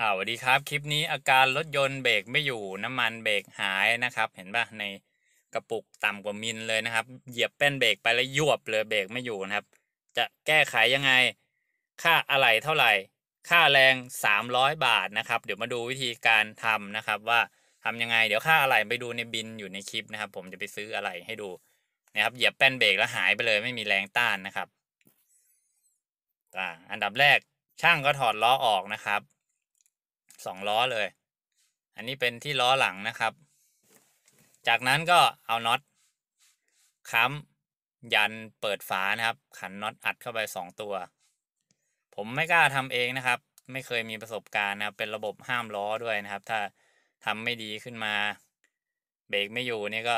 อ่าสวัสดีครับ คลิปนี้อาการรถยนต์เบรกไม่อยู่น้ำมันเบรกหายนะครับ เห็นปะในกระปุกต่ำกว่ามิลเลยนะครับ เหยียบแป้นเบรกไปแล้วยวบเลยเบรกไม่อยู่นะครับ จะแก้ไขยังไง ค่าอะไรเท่าไหร่ค่าแรง 300 บาทนะครับ เดี๋ยวมาดูวิธีการทำนะครับ ว่าทำยังไง เดี๋ยวค่าอะไรไปดูในบินอยู่ในคลิปนะครับ ผมจะไปซื้ออะไรให้ดูนะครับเหยียบแป้นเบรกแล้วหายไปเลยไม่มีแรงต้านนะครับอ่าอันดับแรกช่างก็ถอดล้อออกนะครับสองล้อเลย อันนี้เป็นที่ล้อหลังนะครับ จากนั้นก็เอาน็อตค้ำยันเปิดฝานะครับ ขันน็อตอัดเข้าไปสองตัว ผมไม่กล้าทำเองนะครับ ไม่เคยมีประสบการณ์นะครับเป็นระบบห้ามล้อด้วยนะครับ ถ้าทำไม่ดีขึ้นมาเบรกไม่อยู่นี่ ก็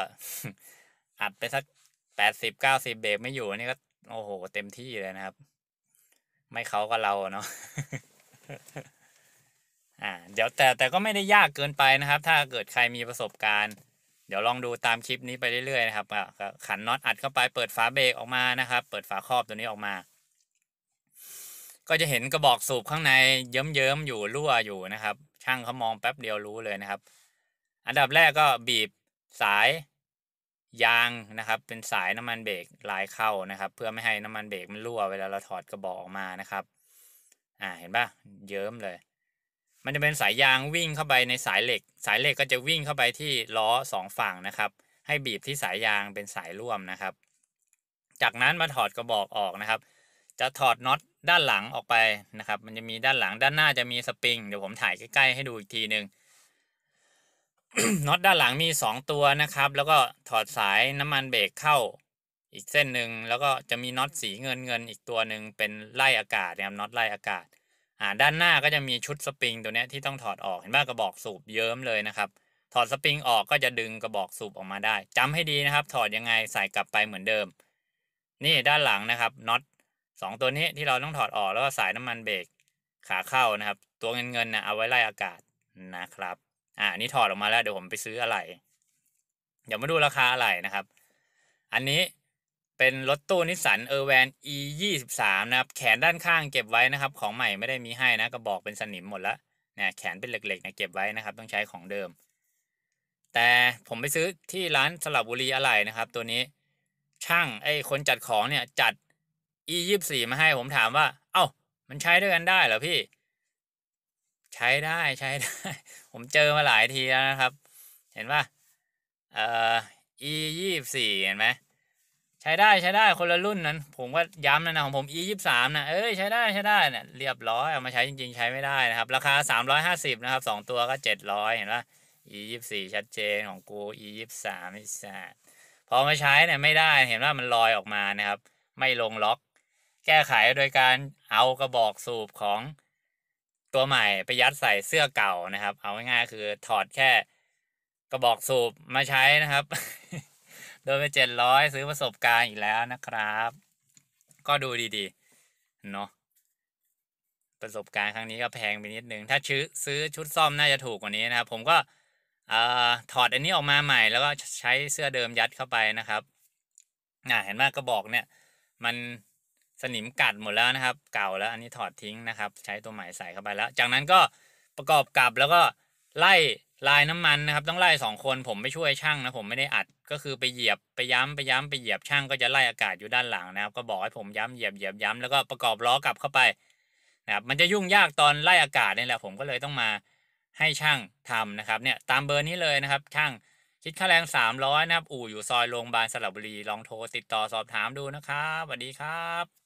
อัดไปสักแปดสิบเก้าสิบเบรกไม่อยู่นี่ก็โอ้โห เต็มที่เลยนะครับ ไม่เขาก็เราเนาะอ่าเดี๋ยวแต่แต่ก็ไม่ได้ยากเกินไปนะครับ ถ้าเกิดใครมีประสบการณ์ เดี๋ยวลองดูตามคลิปนี้ไปเรื่อยๆนะครับอ่าขันน็อตอัดเข้าไปเปิดฝาเบรกออกมานะครับ เปิดฝาครอบตัวนี้ออกมา ก็จะเห็นกระบอกสูบข้างในเยิ้มๆอยู่รั่วอยู่นะครับ ช่างเขามองแป๊บเดียวรู้เลยนะครับ อันดับแรกก็บีบสายยางนะครับ เป็นสายน้ำมันเบรกลายเข้านะครับ เพื่อไม่ให้น้ำมันเบรกมันรั่วเวลาเราถอดกระบอกออกมานะครับอ่าเห็นปะเยิ้มเลยมันจะเป็นสายยางวิ่งเข้าไปในสายเหล็ก สายเหล็กก็จะวิ่งเข้าไปที่ล้อสองฝั่งนะครับ ให้บีบที่สายยางเป็นสายร่วมนะครับ จากนั้นมาถอดกระบอกออกนะครับ จะถอดน็อตด้านหลังออกไปนะครับ มันจะมีด้านหลังด้านหน้าจะมีสปริง เดี๋ยวผมถ่ายใกล้ๆให้ดูอีกทีหนึ่งน็อตด้านหลังมี 2 ตัวนะครับ แล้วก็ถอดสายน้ำมันเบรกเข้าอีกเส้นหนึ่ง แล้วก็จะมีน็อตสีเงินเงินอีกตัวหนึ่งเป็นไล่อากาศนะครับน็อตไล่อากาศอ่าด้านหน้าก็จะมีชุดสปริง ตัวนี้ที่ต้องถอดออกเห็นว่ากระบอกสูบเยิ้มเลยนะครับ ถอดสปริงออกก็จะดึงกระบอกสูบออกมาได้ จำให้ดีนะครับ ถอดยังไง ใส่กลับไปเหมือนเดิม นี่ด้านหลังนะครับน็อตสองตัวนี้ที่เราต้องถอดออกแล้วก็สายน้ำมันเบรกขาเข้านะครับ ตัวเงินเงินนะเอาไว้ไล่อากาศนะครับ อ่านี่ถอดออกมาแล้ว เดี๋ยวผมไปซื้ออะไรเดี๋ยวมาดูราคาอะไรนะครับ อันนี้เป็นรถตู้นิสสันเออร์แวน e 2 3นะครับ แขนด้านข้างเก็บไว้นะครับ ของใหม่ไม่ได้มีให้นะกระบอกเป็นสนิมหมดละเนี่ยแขนเป็นเหล็กๆนะเก็บไว้นะครับ ต้องใช้ของเดิม แต่ผมไปซื้อที่ร้านสลับบุรีอะไรนะครับ ตัวนี้ช่าง ไอ้คนจัดของเนี่ย จัด e 2 4มาให้ ผมถามว่า เอา้า มันใช้ด้วยกันได้เหรอพี่ ใช้ได้ใช้ได้ผมเจอมาหลายทีแล้วนะครับ เห็นป่ะเอ่อ e 2 4เห็นไหมใช้ได้ใช้ได้คนละรุ่นนั้น ผมก็ย้ำนะนะของผม e ยี่สามนะเอ้ยใช้ได้ใช้ได้เนี่ยเรียบร้อยเอามาใช้จริง ๆ ใช้ไม่ได้นะครับราคาสามร้อยห้าสิบนะครับสองตัวก็เจ็ดร้อยเห็นปะ e ยี่สี่ชัดเจนของกู e ยี่สามไม่ใช่พอมาใช้เนี่ย ไม่ได้เห็นว่ามันลอยออกมานะครับ ไม่ลงล็อก แก้ไขโดยการเอากระบอกสูบของตัวใหม่ไปยัดใส่เสื้อเก่านะครับ เอาง่ายๆคือถอดแค่กระบอกสูบมาใช้นะครับโดนไปเจ็ดร้อยซื้อประสบการณ์อีกแล้วนะครับก็ดูดีๆเนาะประสบการณ์ครั้งนี้ก็แพงไปนิดนึงถ้าชื้อซื้อชุดซ่อมน่าจะถูกกว่านี้นะครับผมก็ถอดอันนี้ออกมาใหม่ แล้วก็ใช้เสื้อเดิมยัดเข้าไปนะครับน่าเห็นไหมกระบอกเนี่ยมันสนิมกัดหมดแล้วนะครับ เก่าแล้วอันนี้ถอดทิ้งนะครับ ใช้ตัวใหม่ใส่เข้าไปแล้ว จากนั้นก็ประกอบกลับแล้วก็ไล่ลายน้ำมันนะ ครับต้องไล่สองคนผมไม่ช่วยช่างนะผมไม่ได้อัดก็คือไปเหยียบไปย้ำไปย้ำไปเหยียบ ช่างก็จะไล่อากาศอยู่ด้านหลังนะครับก็บอกให้ผมย้ำเหยียบเหยียบย้ำแล้วก็ประกอบล้อกลับเข้าไปนะครับมันจะยุ่งยากตอนไล่อากาศนี่แหละผมก็เลยต้องมาให้ช่างทำนะครับเนี่ยตามเบอร์นี้เลยนะครับช่างคิดค่าแรง 300 นะครับ อู่อยู่ซอยโรงพยาบาลสระบุรีลองโทรติดต่อสอบถามดูนะครับสวัสดีครับ